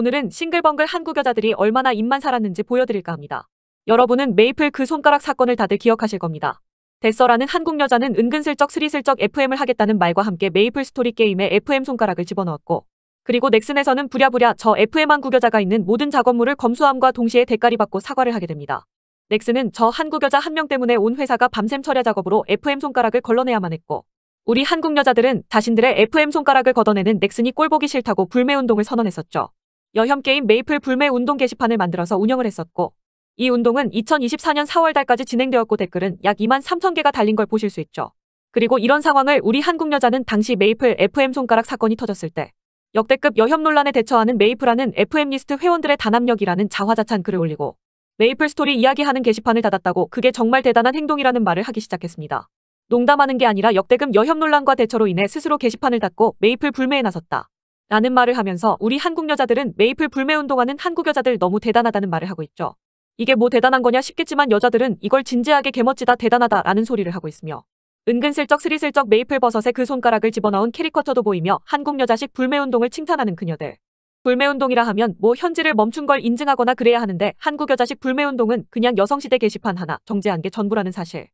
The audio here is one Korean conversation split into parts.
오늘은 싱글벙글 한국 여자들이 얼마나 입만 살았는지 보여드릴까 합니다. 여러분은 메이플 그 손가락 사건을 다들 기억하실 겁니다. 데서라는 한국 여자는 은근슬쩍 스리슬쩍 FM을 하겠다는 말과 함께 메이플 스토리 게임에 FM 손가락을 집어넣었고 그리고 넥슨에서는 부랴부랴 저 FM 한국 여자가 있는 모든 작업물을 검수함과 동시에 대가리 받고 사과를 하게 됩니다. 넥슨은 저 한국 여자 한 명 때문에 온 회사가 밤샘 철야 작업으로 FM 손가락을 걸러내야만 했고 우리 한국 여자들은 자신들의 FM 손가락을 걷어내는 넥슨이 꼴보기 싫다고 불매운동을 선언했었죠. 여혐게임 메이플 불매 운동 게시판을 만들어서 운영을 했었고 이 운동은 2024년 4월달까지 진행되었고 댓글은 약 2만 3천 개가 달린 걸 보실 수 있죠. 그리고 이런 상황을 우리 한국 여자는 당시 메이플 FM 손가락 사건이 터졌을 때 역대급 여혐 논란에 대처하는 메이플하는 FM 리스트 회원들의 단합력이라는 자화자찬 글을 올리고 메이플 스토리 이야기하는 게시판을 닫았다고 그게 정말 대단한 행동이라는 말을 하기 시작했습니다. 농담하는 게 아니라 역대급 여혐 논란과 대처로 인해 스스로 게시판을 닫고 메이플 불매에 나섰다. 라는 말을 하면서 우리 한국 여자들은 메이플 불매 운동하는 한국 여자들 너무 대단하다는 말을 하고 있죠. 이게 뭐 대단한 거냐 싶겠지만 여자들은 이걸 진지하게 개멋지다 대단하다 라는 소리를 하고 있으며 은근슬쩍 스리슬쩍 메이플 버섯에 그 손가락을 집어넣은 캐리커처도 보이며 한국 여자식 불매운동을 칭찬하는 그녀들. 불매운동이라 하면 뭐 현지를 멈춘 걸 인증하거나 그래야 하는데 한국 여자식 불매운동은 그냥 여성시대 게시판 하나 정지한 게 전부라는 사실.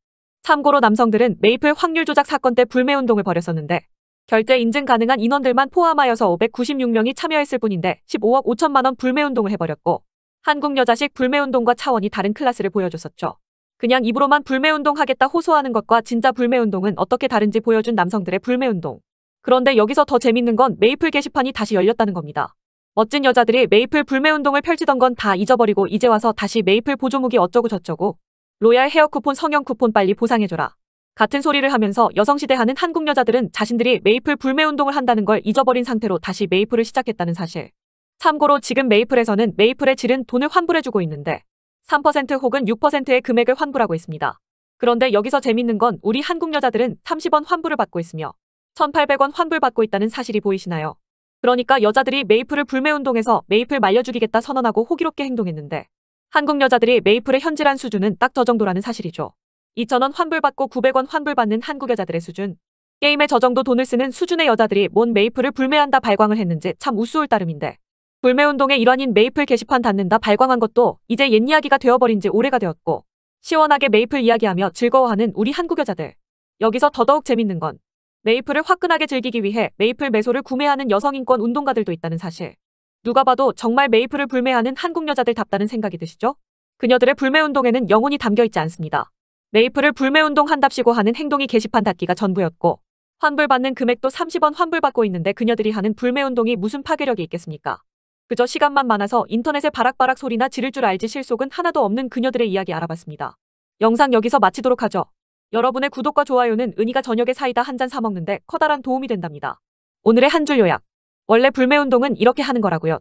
참고로 남성들은 메이플 확률 조작 사건 때 불매운동을 벌였었는데 결제 인증 가능한 인원들만 포함하여서 596명이 참여했을 뿐인데 15억 5천만 원 불매운동을 해버렸고 한국 여자식 불매운동과 차원이 다른 클래스를 보여줬었죠. 그냥 입으로만 불매운동 하겠다 호소하는 것과 진짜 불매운동은 어떻게 다른지 보여준 남성들의 불매운동. 그런데 여기서 더 재밌는 건 메이플 게시판이 다시 열렸다는 겁니다. 멋진 여자들이 메이플 불매운동을 펼치던 건 다 잊어버리고 이제 와서 다시 메이플 보조무기 어쩌고 저쩌고 로얄 헤어 쿠폰 성형 쿠폰 빨리 보상해줘라. 같은 소리를 하면서 여성시대 하는 한국 여자들은 자신들이 메이플 불매운동을 한다는 걸 잊어버린 상태로 다시 메이플을 시작했다는 사실. 참고로 지금 메이플에서는 메이플의 질은 돈을 환불해주고 있는데 3% 혹은 6%의 금액을 환불하고 있습니다. 그런데 여기서 재밌는 건 우리 한국 여자들은 30원 환불을 받고 있으며 1,800원 환불받고 있다는 사실이 보이시나요? 그러니까 여자들이 메이플을 불매운동해서 메이플 말려죽이겠다 선언하고 호기롭게 행동했는데 한국 여자들이 메이플의 현질한 수준은 딱 저 정도라는 사실이죠. 2,000원 환불받고 900원 환불받는 한국 여자들의 수준. 게임에 저 정도 돈을 쓰는 수준의 여자들이 뭔 메이플을 불매한다 발광을 했는지 참 우스울 따름인데. 불매운동의 일환인 메이플 게시판 닫는다 발광한 것도 이제 옛 이야기가 되어버린 지 오래가 되었고 시원하게 메이플 이야기하며 즐거워하는 우리 한국 여자들. 여기서 더더욱 재밌는 건 메이플을 화끈하게 즐기기 위해 메이플 매소를 구매하는 여성인권 운동가들도 있다는 사실. 누가 봐도 정말 메이플을 불매하는 한국 여자들 답다는 생각이 드시죠? 그녀들의 불매운동에는 영혼이 담겨있지 않습니다. 메이플을 불매운동 한답시고 하는 행동이 게시판 닫기가 전부였고 환불받는 금액도 30원 환불받고 있는데 그녀들이 하는 불매운동이 무슨 파괴력이 있겠습니까? 그저 시간만 많아서 인터넷에 바락바락 소리나 지를 줄 알지 실속은 하나도 없는 그녀들의 이야기 알아봤습니다. 영상 여기서 마치도록 하죠. 여러분의 구독과 좋아요는 은희가 저녁에 사이다 한 잔 사먹는데 커다란 도움이 된답니다. 오늘의 한 줄 요약. 원래 불매운동은 이렇게 하는 거라고요.